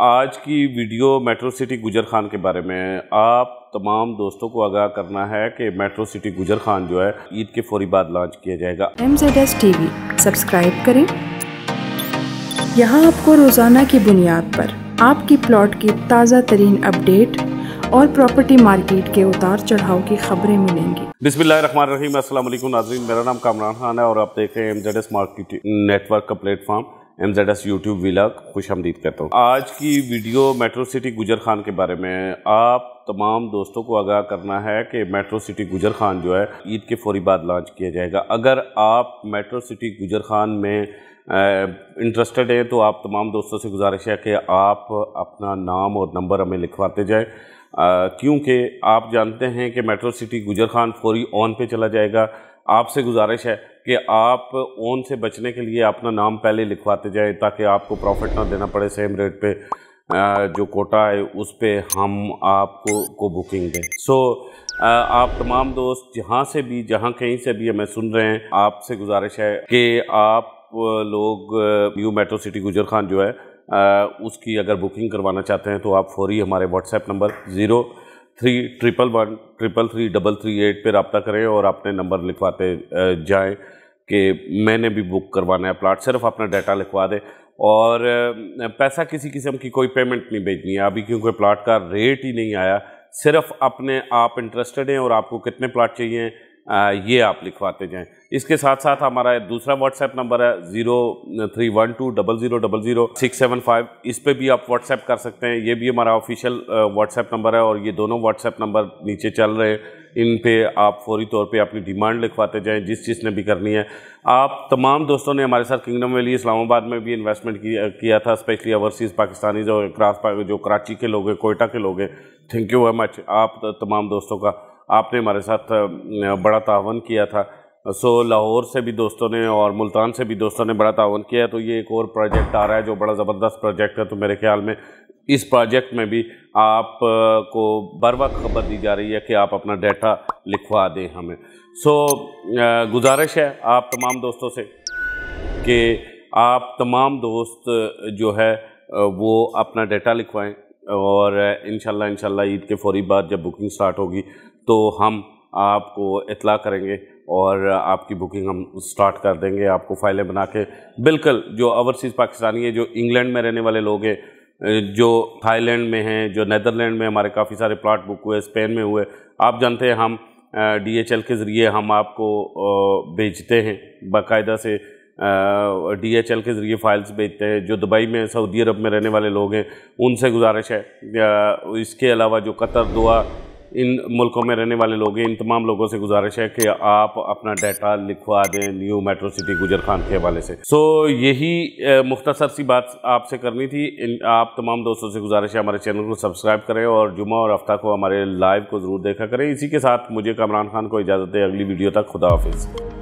आज की video metro city गुजर खान के बारे में आप तमाम दोस्तों को आगाह करना है कि मेट्रो सिटी गुजर खान जो है ईद के फौरी बाद लॉन्च किया जाएगा एम जेड एस टी वी सब्सक्राइब करें यहाँ आपको रोज़ाना की बुनियाद पर आपकी प्लॉट की ताज़ा तरीन अपडेट और प्रॉपर्टी मार्केट के उतार चढ़ाव की खबरें मिलेंगी बिस्मिल्लाम नाजरीन मेरा नाम कामरान खान है और आप देख रहे हैं M Z S market network का platform M Z S YouTube वीला खुश हमदीद कहता हूँ आज की वीडियो मेट्रो सिटी गुजर खान के बारे में आप तमाम दोस्तों को आगाह करना है कि मेट्रो सिटी गुजर खान जो है ईद के फौरी बाद लॉन्च किया जाएगा अगर आप मेट्रो सिटी गुजर खान में इंटरेस्टेड हैं तो आप तमाम दोस्तों से गुजारिश है कि आप अपना नाम और नंबर हमें लिखवाते जाएँ क्योंकि आप जानते हैं कि मेट्रो सिटी गुजर खान फौरी ऑन पे चला जाएगा आपसे गुजारिश है कि आप ओन से बचने के लिए अपना नाम पहले लिखवाते जाए ताकि आपको प्रॉफिट ना देना पड़े सेम रेट पे जो कोटा है उस पर हम आपको को बुकिंग दें सो so, आप तमाम दोस्त जहाँ से भी जहाँ कहीं से भी हमें सुन रहे हैं आपसे गुजारिश है कि आप लोग न्यू मेट्रो सिटी गुजर खान जो है उसकी अगर बुकिंग करवाना चाहते हैं तो आप फौरी हमारे WhatsApp number zero three triple one triple three double three eight पर रबता करें और अपने नंबर लिखवाते जाएँ कि मैंने भी बुक करवाना है प्लाट सिर्फ अपना डाटा लिखवा दें और पैसा किसी किस्म की कोई पेमेंट नहीं भेजनी है अभी क्योंकि प्लाट का रेट ही नहीं आया सिर्फ अपने आप इंटरेस्टेड हैं और आपको कितने प्लाट चाहिए ये आप लिखवाते जाएं इसके साथ साथ हमारा दूसरा व्हाट्सएप नंबर है zero three one two double zero double zero six seven five इस पर भी आप व्हाट्सएप कर सकते हैं ये भी हमारा ऑफिशियल व्हाट्सएप नंबर है और ये दोनों व्हाट्सएप नंबर नीचे चल रहे हैं इन पे आप फौरी तौर पे अपनी डिमांड लिखवाते जाएं जिस चीज़ ने भी करनी है आप तमाम दोस्तों ने हमारे साथ किंगडम वैली इस्लामाबाद में भी इन्वेस्टमेंट किया था स्पेशली ओवरसीज़ पाकिस्तानी जो क्रास जो कराची के लोग हैं कोयटा के लोग हैं थैंक यू वेरी मच आप तमाम दोस्तों का आपने हमारे साथ बड़ा तावन किया था सो लाहौर से भी दोस्तों ने और मुल्तान से भी दोस्तों ने बड़ा तावन किया तो ये एक और प्रोजेक्ट आ रहा है जो बड़ा ज़बरदस्त प्रोजेक्ट है तो मेरे ख्याल में इस प्रोजेक्ट में भी आप को बर वक्त खबर दी जा रही है कि आप अपना डाटा लिखवा दें हमें सो गुजारिश है आप तमाम दोस्तों से कि आप तमाम दोस्त जो है वो अपना डाटा लिखवाएं और इन इंशाल्लाह ईद के फौरी बाद जब बुकिंग स्टार्ट होगी तो हम आपको इतला करेंगे और आपकी बुकिंग हम स्टार्ट कर देंगे आपको फाइलें बना के बिल्कुल जो ओवरसीज़ पाकिस्तानी है जो इंग्लैंड में रहने वाले लोग हैं जो थाईलैंड में हैं जो नदरलैंड में हमारे काफ़ी सारे प्लाट बुक हुए स्पेन में हुए आप जानते हैं हम डी एच एल के ज़रिए हम आपको भेजते हैं बाकायदा से डी एच एल के ज़रिए फाइल्स भेजते हैं जो दुबई में सऊदी अरब में रहने वाले लोग हैं उनसे गुजारिश है इसके अलावा जो कतर दुआ इन मुल्कों में रहने वाले लोग हैं इन तमाम लोगों से गुजारिश है कि आप अपना डाटा लिखवा दें न्यू मेट्रो सिटी गुजर खान के हवाले से सो यही मुख्तसर सी बात आपसे करनी थी इन आप तमाम दोस्तों से गुजारिश है हमारे चैनल को सब्सक्राइब करें और जुमा और हफ्ता को हमारे लाइव को ज़रूर देखा करें इसी के साथ मुझे कमरान खान को इजाज़त दें अगली वीडियो तक खुदा हाफिज़